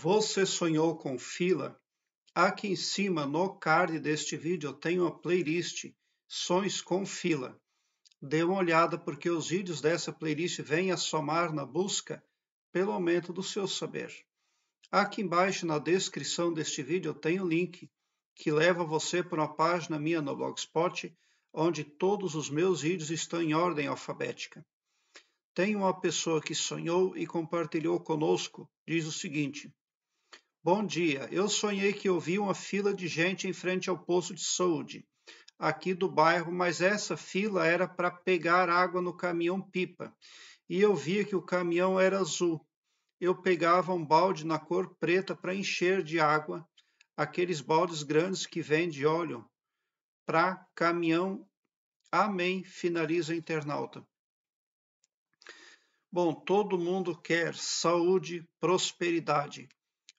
Você sonhou com fila? Aqui em cima, no card deste vídeo, eu tenho a playlist Sonhos com Fila. Dê uma olhada porque os vídeos dessa playlist vêm a somar na busca pelo aumento do seu saber. Aqui embaixo, na descrição deste vídeo, eu tenho o link que leva você para uma página minha no Blogspot, onde todos os meus vídeos estão em ordem alfabética. Tem uma pessoa que sonhou e compartilhou conosco, diz o seguinte: Bom dia. Eu sonhei que eu vi uma fila de gente em frente ao poço de saúde aqui do bairro, mas essa fila era para pegar água no caminhão pipa. E eu via que o caminhão era azul. Eu pegava um balde na cor preta para encher de água aqueles baldes grandes que de óleo para caminhão. Amém, finaliza o internauta. Bom, todo mundo quer saúde, prosperidade.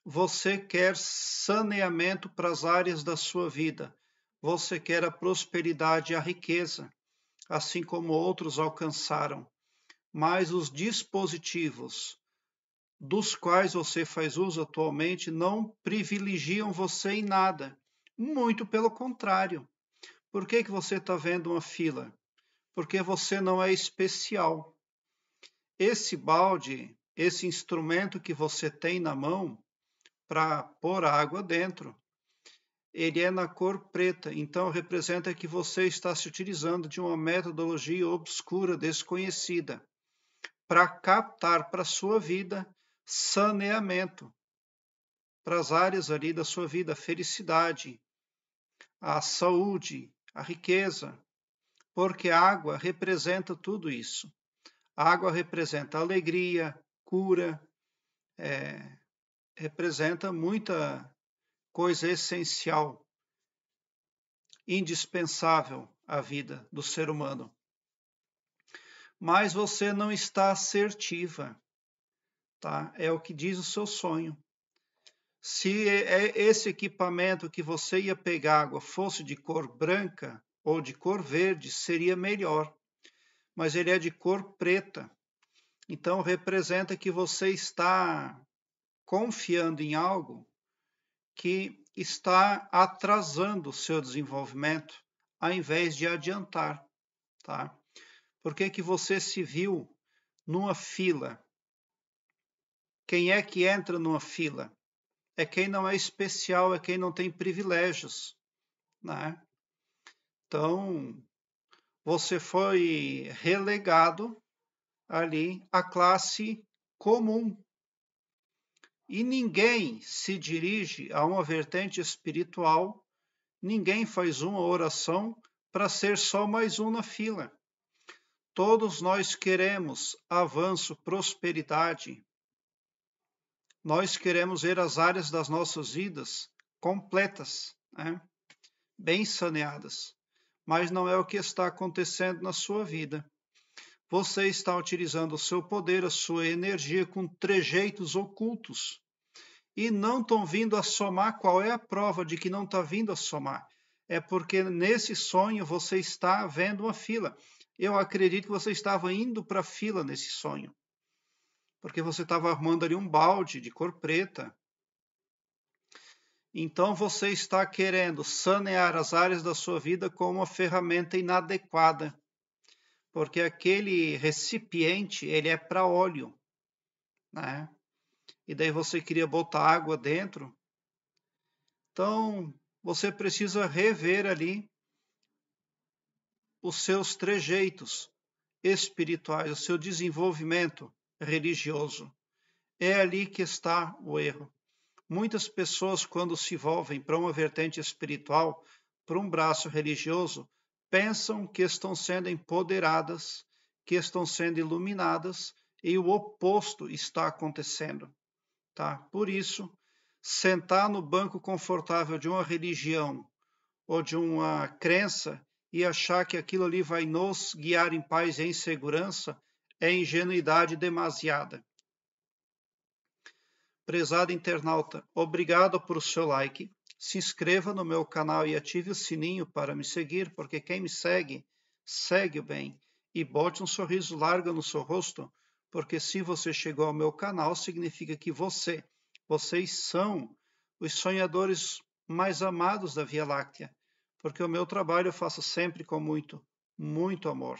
Você quer saneamento para as áreas da sua vida. Você quer a prosperidade e a riqueza, assim como outros alcançaram. Mas os dispositivos dos quais você faz uso atualmente não privilegiam você em nada. Muito pelo contrário. Por que, que você está vendo uma fila? Porque você não é especial. Esse balde, esse instrumento que você tem na mão, para pôr a água dentro, ele é na cor preta, então representa que você está se utilizando de uma metodologia obscura, desconhecida, para captar para sua vida saneamento, para as áreas ali da sua vida, a felicidade, a saúde, a riqueza, porque a água representa tudo isso. A água representa alegria, cura, é, representa muita coisa essencial, indispensável à vida do ser humano. Mas você não está assertiva, tá? É o que diz o seu sonho. Se é, é esse equipamento que você ia pegar água fosse de cor branca ou de cor verde, seria melhor. Mas ele é de cor preta. Então representa que você está confiando em algo que está atrasando o seu desenvolvimento, ao invés de adiantar, tá? Por que, que você se viu numa fila? Quem é que entra numa fila? É quem não é especial, é quem não tem privilégios, né? Então, você foi relegado ali à classe comum, e ninguém se dirige a uma vertente espiritual, ninguém faz uma oração para ser só mais um na fila. Todos nós queremos avanço, prosperidade. Nós queremos ver as áreas das nossas vidas completas, né? bem saneadas. Mas não é o que está acontecendo na sua vida você está utilizando o seu poder, a sua energia com trejeitos ocultos. E não estão vindo a somar. Qual é a prova de que não está vindo a somar? É porque nesse sonho você está vendo uma fila. Eu acredito que você estava indo para a fila nesse sonho. Porque você estava armando ali um balde de cor preta. Então você está querendo sanear as áreas da sua vida com uma ferramenta inadequada porque aquele recipiente ele é para óleo, né? E daí você queria botar água dentro. Então, você precisa rever ali os seus trejeitos espirituais, o seu desenvolvimento religioso. É ali que está o erro. Muitas pessoas, quando se envolvem para uma vertente espiritual, para um braço religioso, pensam que estão sendo empoderadas, que estão sendo iluminadas, e o oposto está acontecendo. Tá? Por isso, sentar no banco confortável de uma religião ou de uma crença e achar que aquilo ali vai nos guiar em paz e em segurança é ingenuidade demasiada. Prezado internauta, obrigado por seu like se inscreva no meu canal e ative o sininho para me seguir, porque quem me segue, segue o bem. E bote um sorriso largo no seu rosto, porque se você chegou ao meu canal, significa que você, vocês são os sonhadores mais amados da Via Láctea, porque o meu trabalho eu faço sempre com muito, muito amor.